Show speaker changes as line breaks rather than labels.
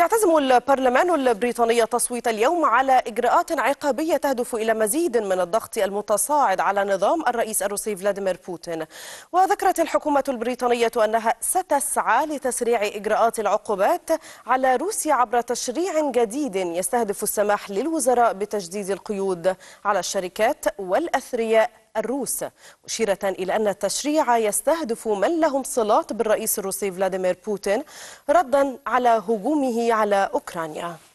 يعتزم البرلمان البريطاني تصويت اليوم على إجراءات عقابية تهدف إلى مزيد من الضغط المتصاعد على نظام الرئيس الروسي فلاديمير بوتين وذكرت الحكومة البريطانية أنها ستسعى لتسريع إجراءات العقوبات على روسيا عبر تشريع جديد يستهدف السماح للوزراء بتجديد القيود على الشركات والأثرياء الروس مشيرة إلى أن التشريع يستهدف من لهم صلات بالرئيس الروسي فلاديمير بوتين ردا على هجومه على أوكرانيا